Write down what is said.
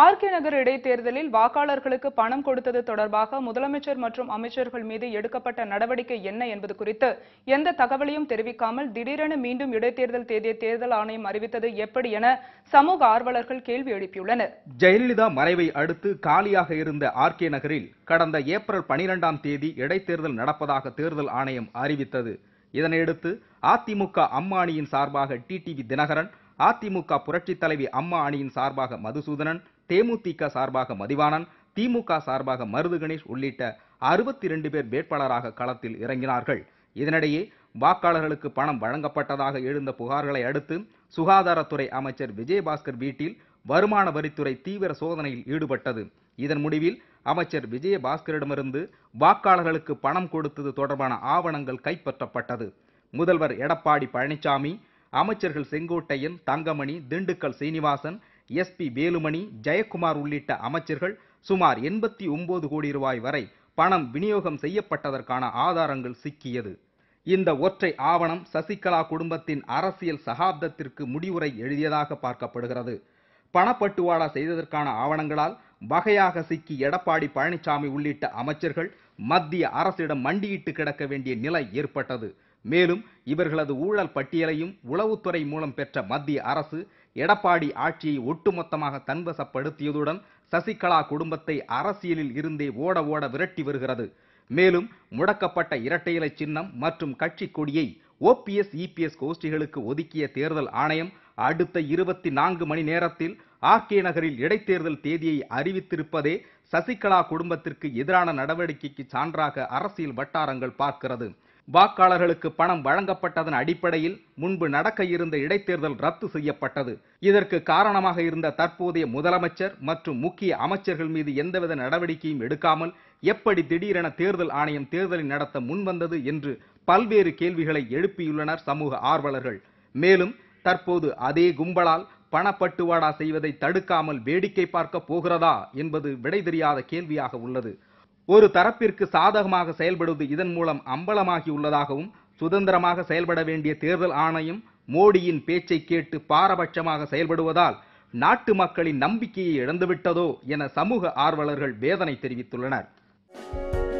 RK நகர் இடைத்தேர்தலில் வாக்காளர்களுக்கு பணம் கொடுத்தது தொடர்பாக முதலமைச்சர் மற்றும் அமைச்சர்கள் மீது எடுக்கப்பட்ட நடவடிக்கை என்ன என்பது குறித்து எந்த தகவலையும் தெரிவிக்காமல் திடீரென மீண்டும் இடைத்தேர்தல் தேதியை தேர்தல் ஆணையம் அறிவித்தது எப்படி என சமூக ஆர்வலர்கள் கேள்வி எழுப்பியுள்ளனர் ஜெயலலிதா மறைவை அடுத்து காலியாக இருந்த ஆர்கே நகரில் கடந்த ஏப்ரல் பனிரெண்டாம் தேதி இடைத்தேர்தல் நடப்பதாக தேர்தல் ஆணையம் அறிவித்தது இதனையடுத்து அதிமுக அம்மானியின் சார்பாக டிடிவி தினகரன் அதிமுக புரட்சி தலைவி அம்மா அணியின் சார்பாக மதுசூதனன் தேமுதிக சார்பாக மதிவாணன் திமுக சார்பாக மருது கணேஷ் உள்ளிட்ட அறுபத்தி ரெண்டு பேர் வேட்பாளராக களத்தில் இறங்கினார்கள் இதனிடையே வாக்காளர்களுக்கு பணம் வழங்கப்பட்டதாக எழுந்த புகார்களை அடுத்து சுகாதாரத்துறை அமைச்சர் விஜயபாஸ்கர் வீட்டில் வருமான வரித்துறை தீவிர சோதனையில் ஈடுபட்டது இதன் முடிவில் அமைச்சர் விஜயபாஸ்கரிடமிருந்து வாக்காளர்களுக்கு பணம் கொடுத்தது தொடர்பான ஆவணங்கள் கைப்பற்றப்பட்டது முதல்வர் எடப்பாடி பழனிசாமி அமைச்சர்கள் செங்கோட்டையன் தங்கமணி திண்டுக்கல் சீனிவாசன் எஸ் பி வேலுமணி ஜெயக்குமார் உள்ளிட்ட அமைச்சர்கள் சுமார் எண்பத்தி ஒன்பது கோடி ரூபாய் வரை பணம் விநியோகம் செய்யப்பட்டதற்கான ஆதாரங்கள் சிக்கியது இந்த ஒற்றை ஆவணம் சசிகலா குடும்பத்தின் அரசியல் சகாப்தத்திற்கு முடிவுரை எழுதியதாக பார்க்கப்படுகிறது பணப்பட்டுவாடா செய்ததற்கான ஆவணங்களால் வகையாக சிக்கி எடப்பாடி பழனிசாமி உள்ளிட்ட அமைச்சர்கள் மத்திய அரசிடம் மண்டியிட்டு கிடக்க வேண்டிய நிலை ஏற்பட்டது மேலும் இவர்களது ஊழல் பட்டியலையும் உளவுத்துறை மூலம் பெற்ற மத்திய அரசு எடப்பாடி ஆட்சியை ஒட்டுமொத்தமாக தன்வசப்படுத்தியதுடன் சசிகலா குடும்பத்தை அரசியலில் இருந்தே ஓட ஓட விரட்டி வருகிறது மேலும் முடக்கப்பட்ட இரட்டை இலை சின்னம் மற்றும் கட்சி கொடியை ஓபிஎஸ் இபிஎஸ் e கோஷ்டிகளுக்கு ஒதுக்கிய தேர்தல் ஆணையம் அடுத்த இருபத்தி நான்கு மணி நேரத்தில் ஆர்கே நகரில் இடைத்தேர்தல் தேதியை அறிவித்திருப்பதே சசிகலா குடும்பத்திற்கு எதிரான நடவடிக்கைக்கு சான்றாக அரசியல் வட்டாரங்கள் பார்க்கிறது வாக்காளர்களுக்கு பணம் வழங்கப்பட்டதன் அடிப்படையில் முன்பு நடக்க இருந்த இடைத்தேர்தல் ரத்து செய்யப்பட்டது இதற்கு காரணமாக இருந்த தற்போதைய முதலமைச்சர் மற்றும் முக்கிய அமைச்சர்கள் மீது எந்தவித நடவடிக்கையும் எடுக்காமல் எப்படி திடீரென தேர்தல் ஆணையம் தேர்தலை நடத்த முன்வந்தது என்று பல்வேறு கேள்விகளை எழுப்பியுள்ளனர் சமூக ஆர்வலர்கள் மேலும் தற்போது அதே கும்பலால் பணப்பட்டுவாடா செய்வதை தடுக்காமல் வேடிக்கை பார்க்க போகிறதா என்பது விடை தெரியாத கேள்வியாக உள்ளது ஒரு தரப்பிற்கு சாதகமாக செயல்படுவது இதன் மூலம் அம்பலமாகியுள்ளதாகவும் சுதந்திரமாக செயல்பட வேண்டிய தேர்தல் ஆணையம் மோடியின் பேச்சை கேட்டு பாரபட்சமாக செயல்படுவதால் நாட்டு மக்களின் நம்பிக்கையை இழந்துவிட்டதோ என சமூக ஆர்வலர்கள் வேதனை தெரிவித்துள்ளனர்